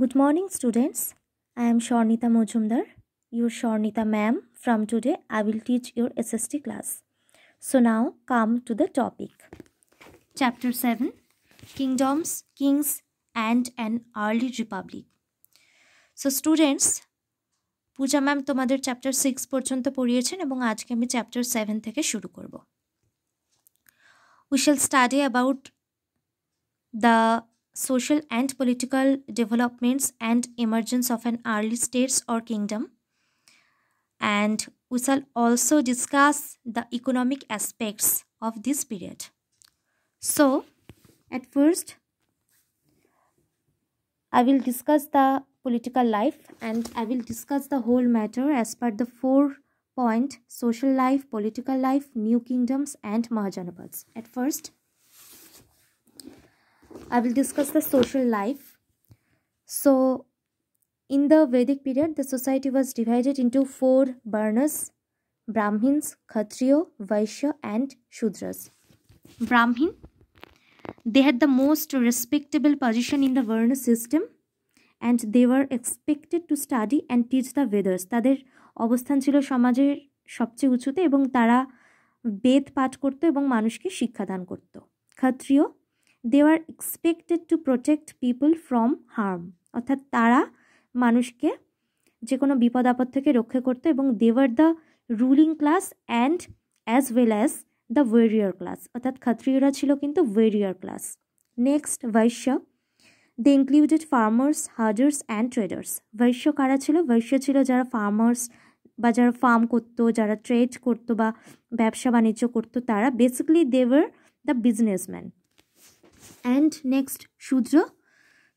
Good morning students. I am Sharnita Mojumdar, your Sharnita ma'am from today I will teach your SST class. So now come to the topic. Chapter 7 Kingdoms, Kings and an Early Republic. So students, Puja ma'am তোমাদের chapter six পর্যন্ত পড়িয়েছেন এবং আজকে আমি chapter seven থেকে শুরু করব we shall study about the social and political developments and emergence of an early states or kingdom and we shall also discuss the economic aspects of this period so at first i will discuss the political life and i will discuss the whole matter as per the four point social life political life new kingdoms and mahajanapads at first I will discuss the social life. So, in the Vedic period, the society was divided into four varnas Brahmins, Khatriyo, Vaishya, and Shudras. Brahmin, they had the most respectable position in the Varna system and they were expected to study and teach the Vedas. তাদের অবস্থান ছিল সমাজের সবচেয়ে উঁচুতে এবং তারা বেদ পাঠ করত এবং মানুষকে শিক্ষাদান করত Kshatriya they are expected to protect people from harm অর্থাৎ তারা মানুষকে যে কোনো বিপদ আপদ থেকে রক্ষা করতো এবং দেওয়ার the ruling class and as well as the warrior class অর্থাৎ ক্ষত্রিয়রা ছিল কিন্তু warrior class next Vaishya they included farmers herders and traders Vaishya কারা ছিল বৈশ্য ছিল যারা ফার্মার্স বা যারা ফার্ম করতো যারা ট্রেড করতো বা ব্যবসা বাণিজ্য করতো তারা বেসিক্যালি দেওয়ার the businessman and next Shudra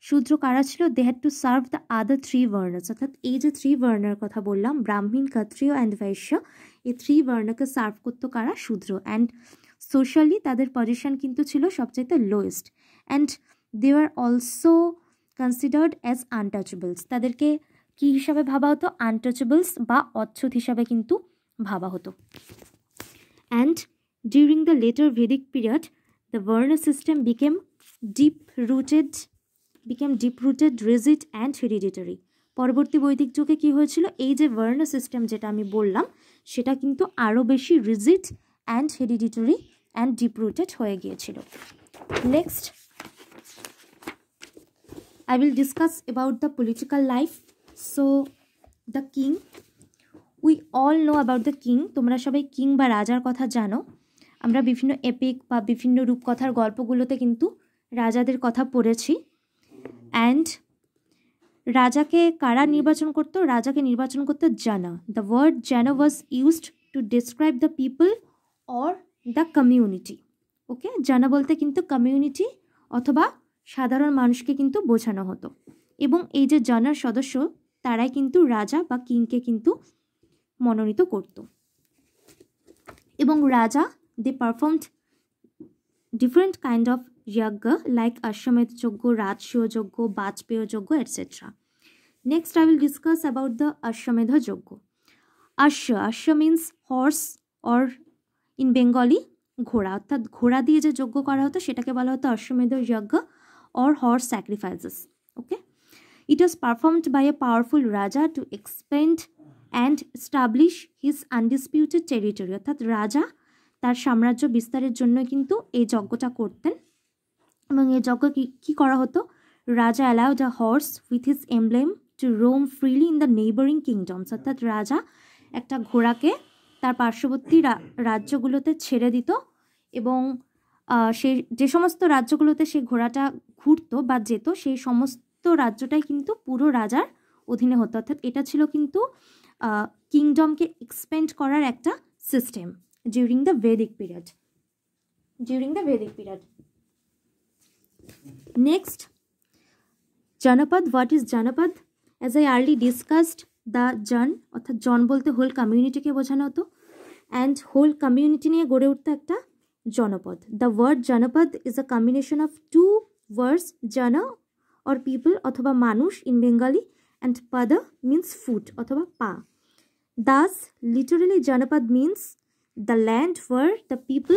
Shudra কারা ছিল they had to serve the other three varnas অর্থাৎ এই যে থ্রি বার্নার কথা বললাম ব্রাহ্মীণ ক্ষত্রিয় অ্যান্ড বৈশ্য এই থ্রি বার্নারকে সার্ভ করতো কারা শূদ্র অ্যান্ড সোশ্যালি তাদের পজিশন কিন্তু ছিল সবচাইতে lowest and they are also considered as untouchables তাদেরকে কি হিসাবে ভাবা হতো আনটাচেবলস বা অচ্ছুত হিসাবে কিন্তু ভাবা হতো and during the later Vedic period the varna system became deep rooted became deep rooted rigid and hereditary পরবর্তী বৈদিক যুগে কি হয়েছিল এই যে বর্ণ সিস্টেম যেটা আমি বললাম সেটা কিন্তু আরও বেশি rigid and hereditary and deep rooted হয়ে গিয়েছিল next I will discuss about the political life so the king we all know about the king তোমরা সবাই কিং বা রাজার কথা জানো আমরা বিভিন্ন এপিক বা বিভিন্ন রূপকথার গল্পগুলোতে কিন্তু রাজাদের কথা পড়েছি অ্যান্ড রাজাকে কারা নির্বাচন করতো রাজাকে নির্বাচন করত জানা the word jana was used to describe the people or the community okay jana বলতে কিন্তু কমিউনিটি অথবা সাধারণ মানুষকে কিন্তু বোঝানো হতো এবং এই যে জানার সদস্য তারাই কিন্তু রাজা বা কিংকে কিন্তু মনোনীত করত এবং রাজা they performed different kind of yajna like Ashvamedha yajna Rajasuya yajna Vajapeya yajna etcetera next I will discuss about the Ashvamedha yajna ashva ashva means horse or in Bengali ঘোড়া অর্থাৎ ঘোড়া দিয়ে যে যজ্ঞ করা হতো সেটাকে বলা হতো Ashvamedha yajna or horse sacrifices okay it was performed by a powerful raja to expand and establish his undisputed territory অর্থাৎ রাজা তার সাম্রাজ্য বিস্তারের জন্য কিন্তু এই যজ্ঞটা করতেন এবং এই যজ্ঞ কী করা হতো raja allowed the horse with his emblem to roam freely in the neighbouring kingdoms অর্থাৎ রাজা একটা ঘোড়াকে তার পার্শ্ববর্তী রাজ্যগুলোতে ছেড়ে দিত এবং সে যে সমস্ত রাজ্যগুলোতে সে ঘোড়াটা ঘুরতো বা যেত সেই সমস্ত রাজ্যটাই কিন্তু পুরো রাজার অধীনে হতো অর্থাৎ এটা ছিল কিন্তু কিংডমকে এক্সপেন্ড করার একটা system during the Vedic period during the Vedic period Next, Janapad. What is Janapad? As I already discussed, the jan অর্থাৎ জন বলতে হোল কমিউনিটিকে বোঝানো হতো অ্যান্ড হোল কমিউনিটি নিয়ে গড়ে উঠতো একটা janapada the word janapada is a combination of two words jan or people অথবা মানুষ in Bengali and pada means foot অথবা পা thus literally janapada means the land where the people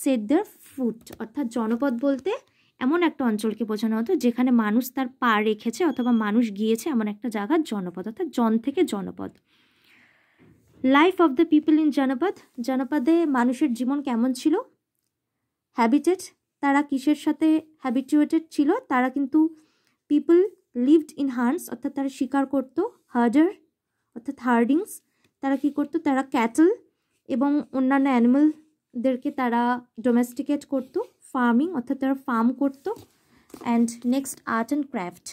set their foot অর্থাৎ জনপদ বলতে এমন একটা অঞ্চলকে বোঝানো হতো যেখানে মানুষ তার পা রেখেছে অথবা মানুষ গিয়েছে এমন একটা জায়গার জনপদ অর্থাৎ জন থেকে janapada life of the people in janapada জনপদে মানুষের জীবন কেমন ছিল হ্যাবিটেড তারা কিসের সাথে হ্যাবিটুয়েটেড ছিল তারা কিন্তু পিপল লিভড ইন হার্নস অর্থাৎ তারা শিকার করতো হার্ডার অর্থাৎ হার্ডিংস তারা কি করতো তারা ক্যাটল এবং অন্যান্য অ্যানিমালদেরকে তারা ডোমেস্টিকেট করতো ফার্মিং অর্থাৎ তারা ফার্ম করতো and next art and craft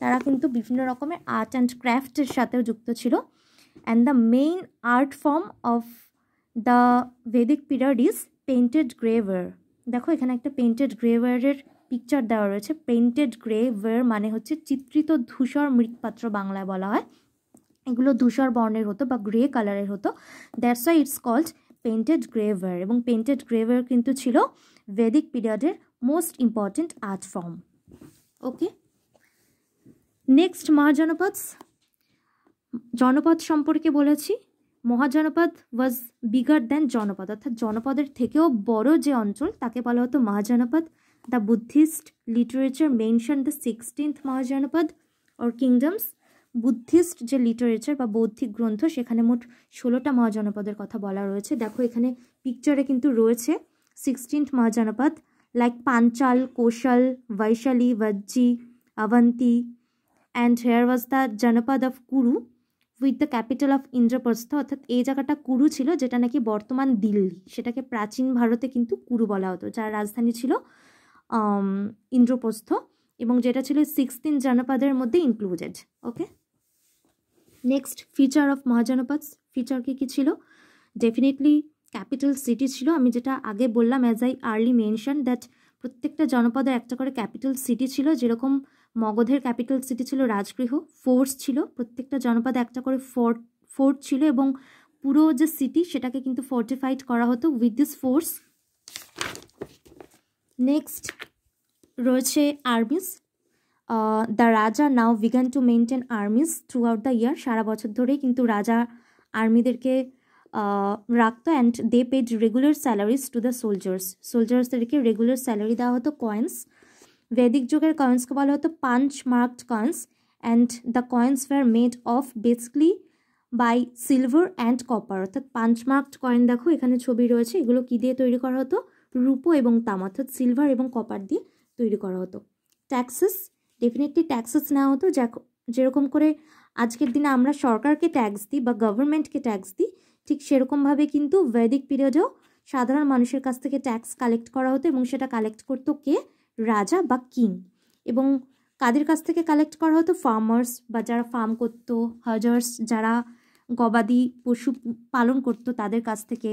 তারা কিন্তু বিভিন্ন রকমের আর্ট অ্যান্ড ক্রাফটের সাথেও যুক্ত ছিল and the main art form of the Vedic period is painted grey ware দেখো এখানে একটা পেন্টেড গ্রেভারের পিকচার দেওয়া রয়েছে পেন্টেড গ্রেভার মানে হচ্ছে চিত্রিত ধূসর মৃৎপাত্র বাংলায় বলা হয় এগুলো ধূসর বর্ণের হতো বা গ্রে কালারের হতো that's why it's called painted grey ware এবং পেন্টেড গ্রেভার কিন্তু ছিল ভেদিক পিরিয়ডের most important art form okay next mahajanapada janapada সম্পর্কে বলেছি মহাজনপদ ওয়াজ বিগার দ্যান জনপদ অর্থাৎ জনপদের থেকেও বড় যে অঞ্চল তাকে বলা হতো mahajanapada the Buddhist literature mention the sixteenth mahajanapada or kingdoms Buddhist যে লিটারেচার বা বৌদ্ধিক গ্রন্থ সেখানে মোট ষোলোটা মহাজনপদের কথা বলা রয়েছে দেখো এখানে পিকচারে কিন্তু রয়েছে sixteenth মহাজনপদ like Panchala Kosala Vaishali Vajji Avanti and here was the janapada of Kuru with the capital of Indraprastha অর্থাৎ এই জায়গাটা কুরু ছিল যেটা নাকি বর্তমান দিল্লি সেটাকে প্রাচীন ভারতে কিন্তু কুরু বলা হতো যার রাজধানী ছিল ইন্দ্রপ্রস্থ এবং যেটা ছিল সিক্সটিন জনপদের মধ্যে included okay next feature of mahajanapada feature কি কী ছিল ডেফিনেটলি ক্যাপিটাল সিটি ছিল আমি যেটা আগে বললাম as I early mention that প্রত্যেকটা জনপদের একটা করে ক্যাপিটাল সিটি ছিল যেরকম মগধের ক্যাপিটাল সিটি ছিল রাজগৃহ ফোর্স ছিল প্রত্যেকটা জনপদে একটা করে ফোর্ট ফোর্ট ছিল এবং পুরো যে সিটি সেটাকে কিন্তু ফোর্টিফাইড করা হতো উইথ দিস ফোর্স নেক্সট রয়েছে armies the raja now began to maintain armies throughout the year সারা বছর ধরেই কিন্তু রাজা আর্মিদেরকে রাখতো and they paid regular salaries to the soldiers সোলজার্সদেরকে রেগুলার স্যালারি দেওয়া হতো কয়েন্স বৈদিক যুগের কয়েন্সকে বলা হতো punch marked coins and the coins were made of basically by silver and copper অর্থাৎ পাঞ্চ মার্কড কয়েন দেখো এখানে ছবি রয়েছে এগুলো কী দিয়ে তৈরি করা হতো রূপো এবং তাম অর্থাৎ সিলভার এবং কপার দিয়ে তৈরি করা হতো ট্যাক্সেস ডেফিনেটলি ট্যাক্সেস নেওয়া হতো যেরকম করে আজকের দিনে আমরা সরকারকে ট্যাক্স দিই বা গভর্নমেন্টকে ট্যাক্স দিই ঠিক সেরকমভাবে কিন্তু বৈদিক পিরিয়ডেও সাধারণ মানুষের কাছ থেকে ট্যাক্স কালেক্ট করা হতো এবং সেটা কালেক্ট করতো কে রাজা বা কিং এবং কাদের কাছ থেকে কালেক্ট করা হতো ফার্মার্স বা যারা ফার্ম করত হাজার্স যারা গবাদি পশু পালন করতো তাদের কাছ থেকে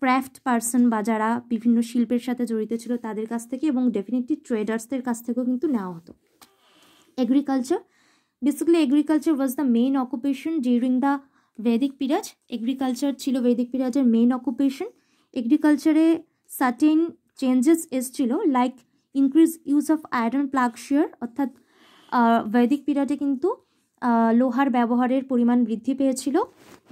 ক্র্যাফ্ট পার্সন বা যারা বিভিন্ন শিল্পের সাথে জড়িত ছিল তাদের কাছ থেকে এবং ডেফিনেটলি ট্রেডার্সদের কাছ থেকেও কিন্তু নেওয়া হতো agriculture basically agriculture was the main occupation during the vedic period agriculture chilo vedic period er main occupation agriculture e certain changes chilo like increase use of iron plug shear অর্থাৎ বৈদিক পিরিয়ডে কিন্তু লোহার ব্যবহারের পরিমাণ বৃদ্ধি পেয়েছিল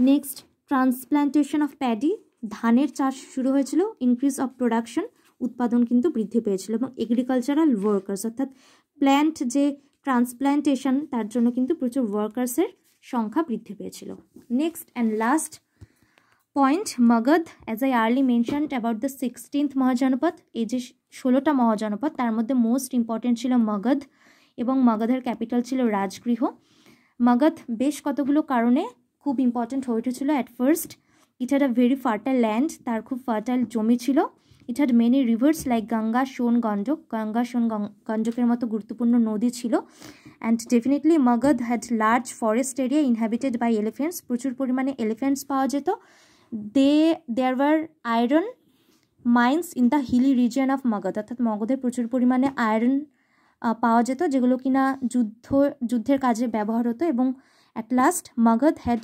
নেক্সট ট্রান্সপ্ল্যান্টেশন অফ প্যাডি ধানের চাষ শুরু হয়েছিল ইনক্রিজ অফ প্রোডাকশন উৎপাদন কিন্তু বৃদ্ধি পেয়েছিল এবং এগ্রিকালচারাল ওয়ার্কার্স অর্থাৎ প্ল্যান্ট যে ট্রান্সপ্লান্টেশন তার জন্য কিন্তু প্রচুর ওয়ার্কার্সের সংখ্যা বৃদ্ধি পেয়েছিল next and last point Magadha as I early mentioned about the sixteenth mahajanapada এই যে ষোলোটা মহাজনপদ তার মধ্যে মোস্ট ইম্পর্টেন্ট ছিল মগধ এবং মগধের ক্যাপিটাল ছিল রাজগৃহ মগধ বেশ কতগুলো কারণে খুব ইম্পর্টেন্ট হয়ে উঠেছিল at first it had a very fertile land তার খুব ফার্টাইল জমি ছিল it had many rivers like Ganga Son Gandak Ganga Son গণ্ডকের মতো গুরুত্বপূর্ণ নদী ছিল and definitely Magadha had large forest area inhabited by elephants প্রচুর পরিমাণে এলিফেন্টস পাওয়া যেত they there were iron mines in the hilly region of Magadha অর্থাৎ মগধে প্রচুর পরিমাণে আয়রন পাওয়া যেত যেগুলো কিনা যুদ্ধ যুদ্ধের কাজে ব্যবহার হতো এবং at last Magadha had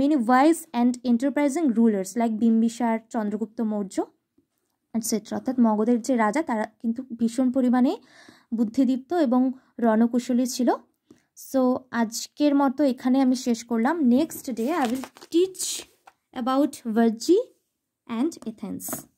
many wise and enterprising rulers like Bimbisara Chandragupta Maurya etcetera অর্থাৎ মগধের যে রাজা তারা কিন্তু ভীষণ পরিমাণে বুদ্ধিদীপ্ত এবং রণকুশলী ছিল সো আজকের মতো এখানে আমি শেষ করলাম next day I will teach about Vajji and Athens